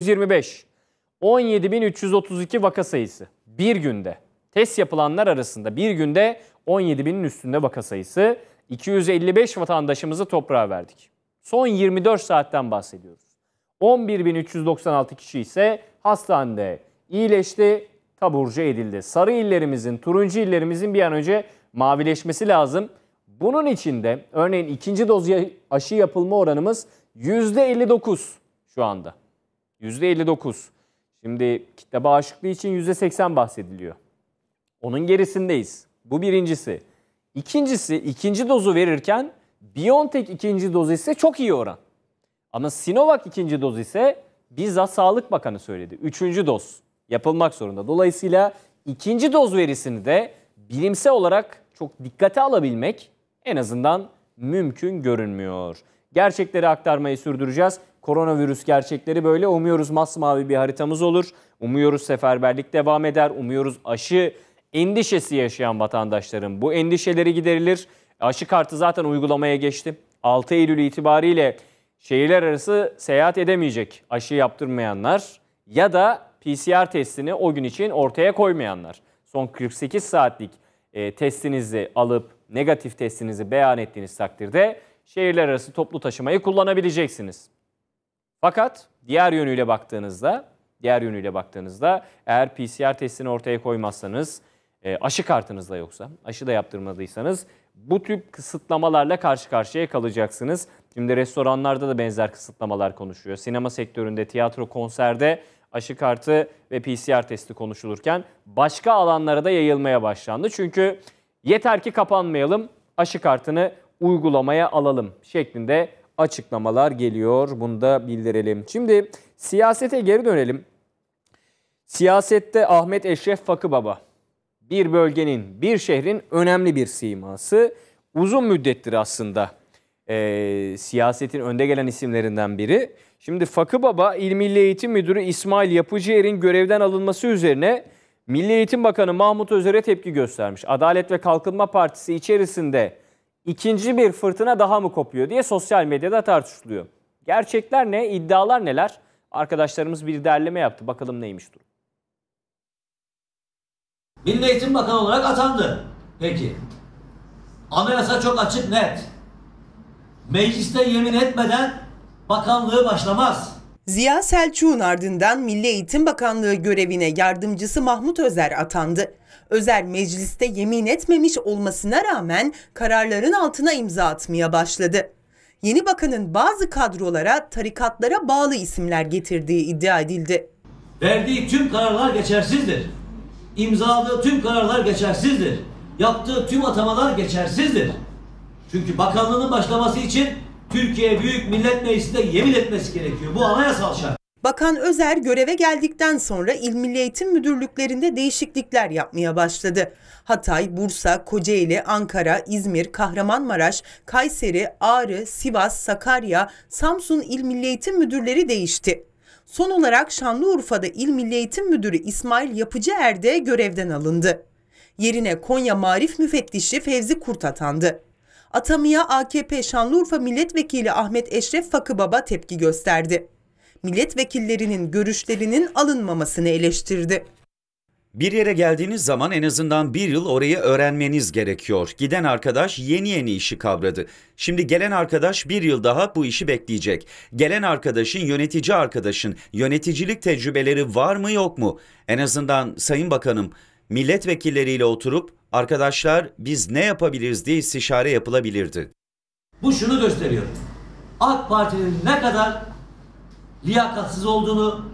125. 17.332 vaka sayısı bir günde. Test yapılanlar arasında bir günde 17.000'in üstünde vaka sayısı. 255 vatandaşımızı toprağa verdik. Son 24 saatten bahsediyoruz. 11.396 kişi ise hastanede iyileşti, taburcu edildi. Sarı illerimizin, turuncu illerimizin bir an önce mavileşmesi lazım. Bunun için de örneğin ikinci doz aşı yapılma oranımız %59 şu anda. %59. Şimdi kitle bağışıklığı için %80 bahsediliyor. Onun gerisindeyiz. Bu birincisi. İkincisi ikinci dozu verirken BioNTech ikinci dozu ise çok iyi oran. Ama Sinovac ikinci doz ise bizzat Sağlık Bakanı söyledi. Üçüncü doz yapılmak zorunda. Dolayısıyla ikinci doz verisini de bilimsel olarak çok dikkate alabilmek en azından mümkün görünmüyor. Gerçekleri aktarmayı sürdüreceğiz. Koronavirüs gerçekleri böyle. Umuyoruz masmavi bir haritamız olur. Umuyoruz seferberlik devam eder. Umuyoruz aşı endişesi yaşayan vatandaşların bu endişeleri giderilir. Aşı kartı zaten uygulamaya geçti. 6 Eylül itibariyle şehirler arası seyahat edemeyecek aşı yaptırmayanlar ya da PCR testini o gün için ortaya koymayanlar. Son 48 saatlik e, testinizi alıp negatif testinizi beyan ettiğiniz takdirde şehirler arası toplu taşımayı kullanabileceksiniz. Fakat diğer yönüyle baktığınızda, diğer yönüyle baktığınızda eğer PCR testini ortaya koymazsanız, e, aşı kartınız da yoksa, aşı da yaptırmadıysanız bu tip kısıtlamalarla karşı karşıya kalacaksınız. Şimdi restoranlarda da benzer kısıtlamalar konuşuyor. Sinema sektöründe, tiyatro, konserde aşı kartı ve PCR testi konuşulurken başka alanlara da yayılmaya başlandı. Çünkü yeter ki kapanmayalım, aşı kartını uygulamaya alalım şeklinde açıklamalar geliyor. Bunu da bildirelim. Şimdi siyasete geri dönelim. Siyasette Ahmet Eşref Fakıbaba bir bölgenin, bir şehrin önemli bir siması. Uzun müddettir aslında e, siyasetin önde gelen isimlerinden biri. Şimdi Fakı Baba İl Milli Eğitim Müdürü İsmail Yapıcıer'in görevden alınması üzerine Milli Eğitim Bakanı Mahmut Özer'e tepki göstermiş. Adalet ve Kalkınma Partisi içerisinde ikinci bir fırtına daha mı kopuyor diye sosyal medyada tartışılıyor. Gerçekler ne, iddialar neler? Arkadaşlarımız bir derleme yaptı. Bakalım neymiş durum. Milli Eğitim Bakanı olarak atandı. Peki. Anayasa çok açık net. Mecliste yemin etmeden bakanlığı başlamaz. Ziya Selçuk'un ardından Milli Eğitim Bakanlığı görevine yardımcısı Mahmut Özer atandı. Özer mecliste yemin etmemiş olmasına rağmen kararların altına imza atmaya başladı. Yeni bakanın bazı kadrolara tarikatlara bağlı isimler getirdiği iddia edildi. Verdiği tüm kararlar geçersizdir. İmzaladığı tüm kararlar geçersizdir. Yaptığı tüm atamalar geçersizdir. Çünkü bakanlığın başlaması için Türkiye Büyük Millet Meclisi'nde yemin etmesi gerekiyor. Bu anayasal şart. Bakan Özer göreve geldikten sonra İl Milli Eğitim Müdürlüklerinde değişiklikler yapmaya başladı. Hatay, Bursa, Kocaeli, Ankara, İzmir, Kahramanmaraş, Kayseri, Ağrı, Sivas, Sakarya, Samsun İl Milli Eğitim Müdürleri değişti. Son olarak Şanlıurfa'da İl Milli Eğitim Müdürü İsmail Yapıcı Erde görevden alındı. Yerine Konya Marif Müfettişi Fevzi Kurt atandı. Atamiya AKP Şanlıurfa Milletvekili Ahmet Eşref Fakıbaba tepki gösterdi. Milletvekillerinin görüşlerinin alınmamasını eleştirdi. Bir yere geldiğiniz zaman en azından bir yıl orayı öğrenmeniz gerekiyor. Giden arkadaş yeni yeni işi kavradı. Şimdi gelen arkadaş bir yıl daha bu işi bekleyecek. Gelen arkadaşın yönetici arkadaşın yöneticilik tecrübeleri var mı yok mu? En azından Sayın Bakanım milletvekilleriyle oturup arkadaşlar biz ne yapabiliriz diye istişare yapılabilirdi. Bu şunu gösteriyor. AK Parti'nin ne kadar liyakatsız olduğunu,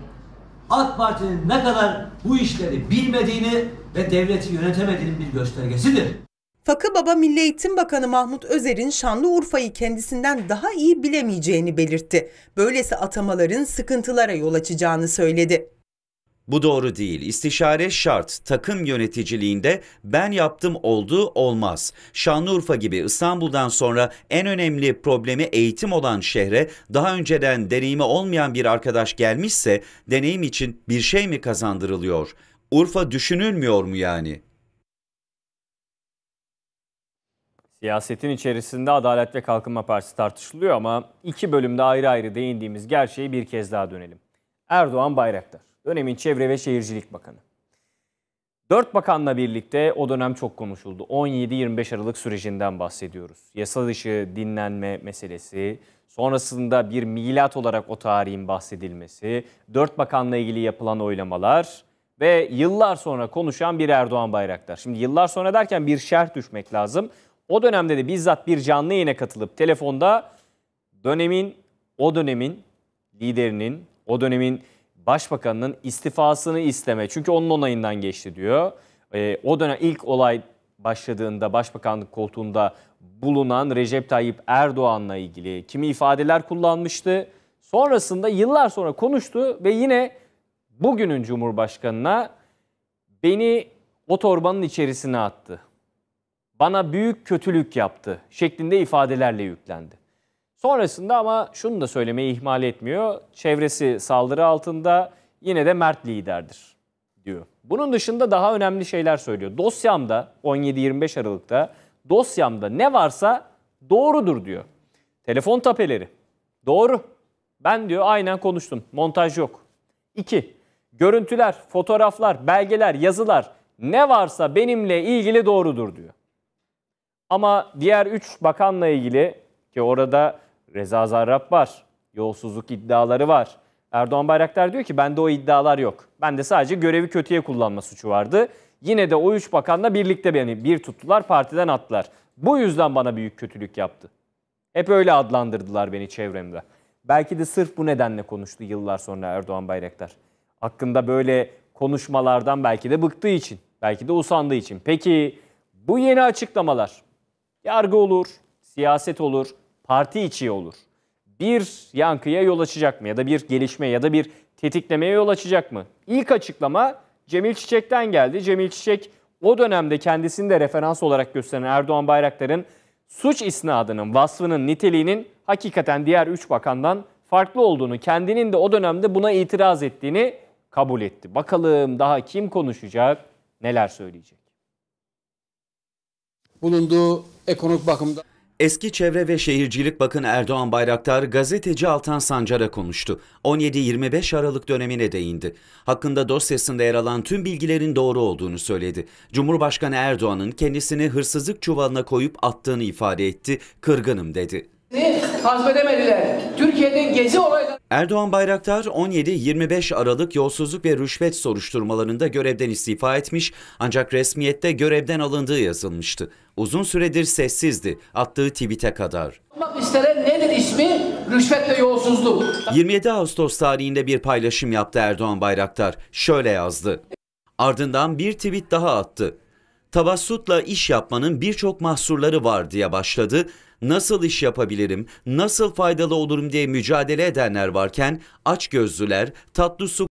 AK Parti'nin ne kadar bu işleri bilmediğini ve devleti yönetemediğinin bir göstergesidir. Fakı Baba Milli Eğitim Bakanı Mahmut Özer'in Şanlıurfa'yı kendisinden daha iyi bilemeyeceğini belirtti. Böylesi atamaların sıkıntılara yol açacağını söyledi. Bu doğru değil. İstişare şart. Takım yöneticiliğinde ben yaptım oldu olmaz. Şanlıurfa gibi İstanbul'dan sonra en önemli problemi eğitim olan şehre daha önceden deneyimi olmayan bir arkadaş gelmişse deneyim için bir şey mi kazandırılıyor? Urfa düşünülmüyor mu yani? Siyasetin içerisinde Adalet ve Kalkınma Partisi tartışılıyor ama iki bölümde ayrı ayrı değindiğimiz gerçeği bir kez daha dönelim. Erdoğan Bayraktar. Dönemin Çevre ve Şehircilik Bakanı. Dört bakanla birlikte o dönem çok konuşuldu. 17-25 Aralık sürecinden bahsediyoruz. Yasa dışı dinlenme meselesi, sonrasında bir milat olarak o tarihin bahsedilmesi, dört bakanla ilgili yapılan oylamalar ve yıllar sonra konuşan bir Erdoğan Bayraktar. Şimdi yıllar sonra derken bir şerh düşmek lazım. O dönemde de bizzat bir canlı yayına katılıp telefonda dönemin, o dönemin liderinin, o dönemin başbakanının istifasını isteme. Çünkü onun onayından geçti diyor. E, o dönem ilk olay başladığında başbakanlık koltuğunda bulunan Recep Tayyip Erdoğan'la ilgili kimi ifadeler kullanmıştı. Sonrasında yıllar sonra konuştu ve yine bugünün Cumhurbaşkanı'na beni o torbanın içerisine attı. Bana büyük kötülük yaptı şeklinde ifadelerle yüklendi. Sonrasında ama şunu da söylemeyi ihmal etmiyor. Çevresi saldırı altında yine de Mert liderdir diyor. Bunun dışında daha önemli şeyler söylüyor. Dosyamda 17-25 Aralık'ta dosyamda ne varsa doğrudur diyor. Telefon tapeleri. Doğru. Ben diyor aynen konuştum. Montaj yok. İki Görüntüler, fotoğraflar, belgeler, yazılar ne varsa benimle ilgili doğrudur diyor. Ama diğer üç bakanla ilgili ki orada Reza Zarrab var. Yolsuzluk iddiaları var. Erdoğan Bayraktar diyor ki bende o iddialar yok. Bende sadece görevi kötüye kullanma suçu vardı. Yine de o üç bakanla birlikte beni bir tuttular partiden attılar. Bu yüzden bana büyük kötülük yaptı. Hep öyle adlandırdılar beni çevremde. Belki de sırf bu nedenle konuştu yıllar sonra Erdoğan Bayraktar. Hakkında böyle konuşmalardan belki de bıktığı için, belki de usandığı için. Peki bu yeni açıklamalar yargı olur, siyaset olur, parti içi olur. Bir yankıya yol açacak mı ya da bir gelişme ya da bir tetiklemeye yol açacak mı? İlk açıklama Cemil Çiçek'ten geldi. Cemil Çiçek o dönemde kendisini de referans olarak gösteren Erdoğan Bayraktar'ın suç isnadının, vasfının, niteliğinin hakikaten diğer üç bakandan farklı olduğunu, kendinin de o dönemde buna itiraz ettiğini kabul etti. Bakalım daha kim konuşacak, neler söyleyecek? Bulunduğu ekonomik bakımda Eski Çevre ve Şehircilik Bakanı Erdoğan Bayraktar gazeteci Altan Sancar'a konuştu. 17-25 Aralık dönemine değindi. Hakkında dosyasında yer alan tüm bilgilerin doğru olduğunu söyledi. Cumhurbaşkanı Erdoğan'ın kendisini hırsızlık çuvalına koyup attığını ifade etti. Kırgınım dedi hazmedemediler. Türkiye'de gezi olayları... Erdoğan Bayraktar 17-25 Aralık yolsuzluk ve rüşvet soruşturmalarında görevden istifa etmiş ancak resmiyette görevden alındığı yazılmıştı. Uzun süredir sessizdi attığı tweet'e kadar. Yapmak nedir ismi? Rüşvet ve yolsuzluk. 27 Ağustos tarihinde bir paylaşım yaptı Erdoğan Bayraktar. Şöyle yazdı. Ardından bir tweet daha attı tabassutla iş yapmanın birçok mahsurları var diye başladı. Nasıl iş yapabilirim, nasıl faydalı olurum diye mücadele edenler varken açgözlüler, tatlı su